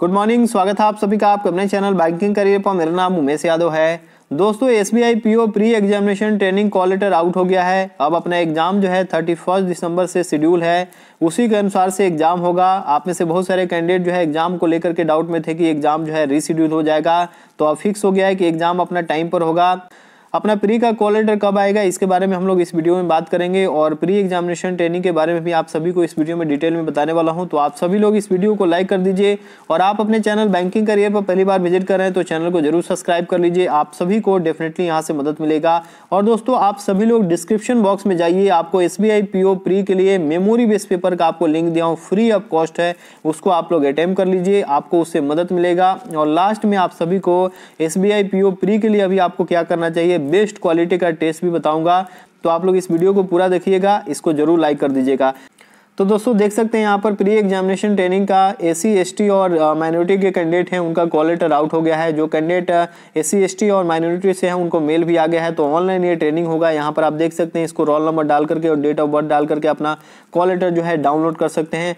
good morning स्वागत है आप सभी का आपके अपने चैनल बैंकिंग करियर पर मेरा नाम उमेश यादव है दोस्तों S B I P O pre examination training call letter out हो गया है अब अपना एग्ज़ाम जो है थर्टी फर्स्ट दिसंबर से शेड्यूल है उसी के अनुसार से एग्ज़ाम होगा आप में से बहुत सारे कैंडिडेट जो है एग्ज़ाम को लेकर के डाउट में थे कि एग्ज़ाम जो है रीशेड्यूल हो जाएगा तो अब फिक्स हो गया है कि एग्ज़ाम अपना टाइम पर होगा अपना प्री का कॉल लेटर कब आएगा इसके बारे में हम लोग इस वीडियो में बात करेंगे और प्री एग्जामिनेशन ट्रेनिंग के बारे में भी आप सभी को इस वीडियो में डिटेल में बताने वाला हूं तो आप सभी लोग इस वीडियो को लाइक कर दीजिए और आप अपने चैनल बैंकिंग करियर पर पहली बार विजिट कर रहे हैं तो चैनल को जरूर सब्सक्राइब कर लीजिए आप सभी को डेफिनेटली यहाँ से मदद मिलेगा और दोस्तों आप सभी लोग डिस्क्रिप्शन बॉक्स में जाइए आपको एस बी प्री के लिए मेमोरी बेस पेपर का आपको लिंक दिया हूँ फ्री ऑफ कॉस्ट है उसको आप लोग अटैम्प कर लीजिए आपको उससे मदद मिलेगा और लास्ट में आप सभी को एस बी प्री के लिए अभी आपको क्या करना चाहिए बेस्ट क्वालिटी का टेस्ट भी बताऊंगा तो आप लोग इस वीडियो को पूरा देखिएगा इसको जरूर लाइक कर दीजिएगा तो दोस्तों देख सकते हैं यहाँ पर प्री एग्जामिनेशन ट्रेनिंग का ए सी एस टी और माइनॉरिटी के कैंडिडेट हैं उनका कॉल लेटर आउट हो गया है जो candidate A C S T और माइनॉरिटी से हैं उनको मेल भी आ गया है तो ऑनलाइन ये ट्रेनिंग होगा यहाँ पर आप देख सकते हैं इसको रोल नंबर डाल करके और डेट ऑफ बर्थ डाल करके अपना कॉल लेटर जो है डाउनलोड कर सकते हैं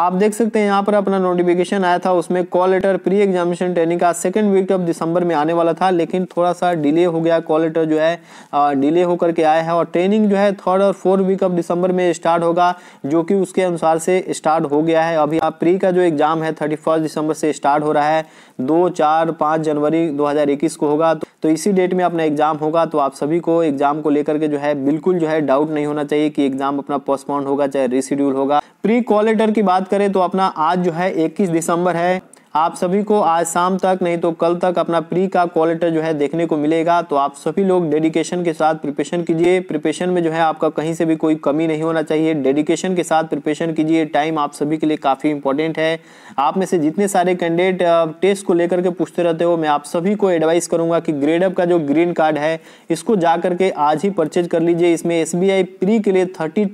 आप देख सकते हैं यहाँ पर अपना नोटिफिकेशन आया था उसमें call letter pre examination training का सेकेंड वीक ऑफ दिसंबर में आने वाला था लेकिन थोड़ा सा डिले हो गया कॉल लेटर जो है डिले होकर के आया है और ट्रेनिंग जो है थर्ड और फोर्थ वीक ऑफ दिसंबर में स्टार्ट होगा जो कि क्योंकि उसके अनुसार से स्टार्ट हो गया है अभी आप प्री का जो एग्ज़ाम है थर्टी फर्स्ट दिसंबर से स्टार्ट हो रहा है दो चार पाँच जनवरी 2021 को होगा तो, तो इसी डेट में अपना एग्ज़ाम होगा तो आप सभी को एग्ज़ाम को लेकर के जो है बिल्कुल जो है डाउट नहीं होना चाहिए कि एग्ज़ाम अपना पोस्टपोन होगा चाहे रिशेड्यूल होगा प्री कॉल की बात करें तो अपना आज जो है इक्कीस दिसंबर है आप सभी को आज शाम तक नहीं तो कल तक अपना प्री का क्वालिटर जो है देखने को मिलेगा तो आप सभी लोग डेडिकेशन के साथ प्रिपरेशन कीजिए प्रिपरेशन में जो है आपका कहीं से भी कोई कमी नहीं होना चाहिए डेडिकेशन के साथ प्रिपरेशन कीजिए टाइम आप सभी के लिए काफ़ी इंपॉर्टेंट है आप में से जितने सारे कैंडिडेट टेस्ट को लेकर के पूछते रहते हो मैं आप सभी को एडवाइस करूंगा कि ग्रेड अप का जो ग्रीन कार्ड है इसको जा करके आज ही परचेज कर लीजिए इसमें एस प्री के लिए थर्टी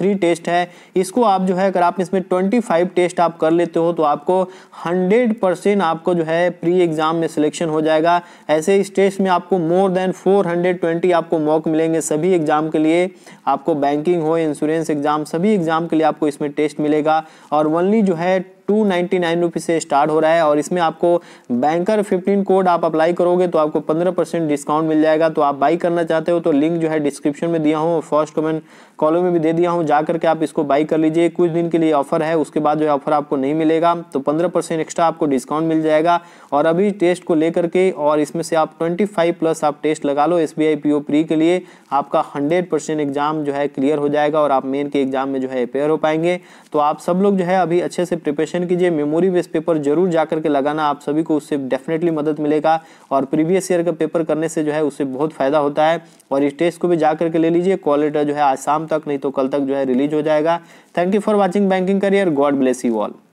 थ्री टेस्ट है इसको आप जो है अगर आप इसमें ट्वेंटी टेस्ट आप कर लेते हो तो आपको हंड्रेड हंड्रेड परसेंट आपको जो है प्री एग्ज़ाम में सिलेक्शन हो जाएगा ऐसे स्टेट्स में आपको more than four hundred twenty आपको मॉक मिलेंगे सभी एग्ज़ाम के लिए आपको बैंकिंग हो इंश्योरेंस एग्ज़ाम सभी एग्ज़ाम के लिए आपको इसमें टेस्ट मिलेगा और ओनली जो है टू नाइन्टी नाइन रुपीज़ से स्टार्ट हो रहा है और इसमें आपको बैंकर फिफ्टीन कोड आप अप्लाई करोगे तो आपको पंद्रह परसेंट डिस्काउंट मिल जाएगा तो आप बाई करना चाहते हो तो लिंक जो है डिस्क्रिप्शन में दिया हूँ फर्स्ट कमेंट कॉलम में भी दे दिया हूँ जा करके आप इसको बाई कर लीजिए कुछ दिन के लिए ऑफर है उसके बाद जो है ऑफर आपको नहीं मिलेगा तो पंद्रह परसेंट एक्स्ट्रा आपको डिस्काउंट मिल जाएगा और अभी टेस्ट को लेकर के और इसमें से आप ट्वेंटी फाइव प्लस आप टेस्ट लगा लो S B I P O pre के लिए आपका हंड्रेड परसेंट एग्जाम जो है क्लियर हो जाएगा और आप मेन के एग्जाम में जो है अपेयर हो पाएंगे तो आप सब लोग जो है अभी अच्छे से प्रिपेशन क्वेश्चन कीजिए मेमोरी बेस्ड पेपर जरूर जा करके लगाना आप सभी को उससे डेफिनेटली मदद मिलेगा और प्रीवियस ईयर का पेपर करने से जो है उससे बहुत फ़ायदा होता है और इस टेस्ट को भी जा करके ले लीजिए कॉल लेटर जो है आज शाम तक नहीं तो कल तक जो है रिलीज हो जाएगा thank you for watching banking career God bless you all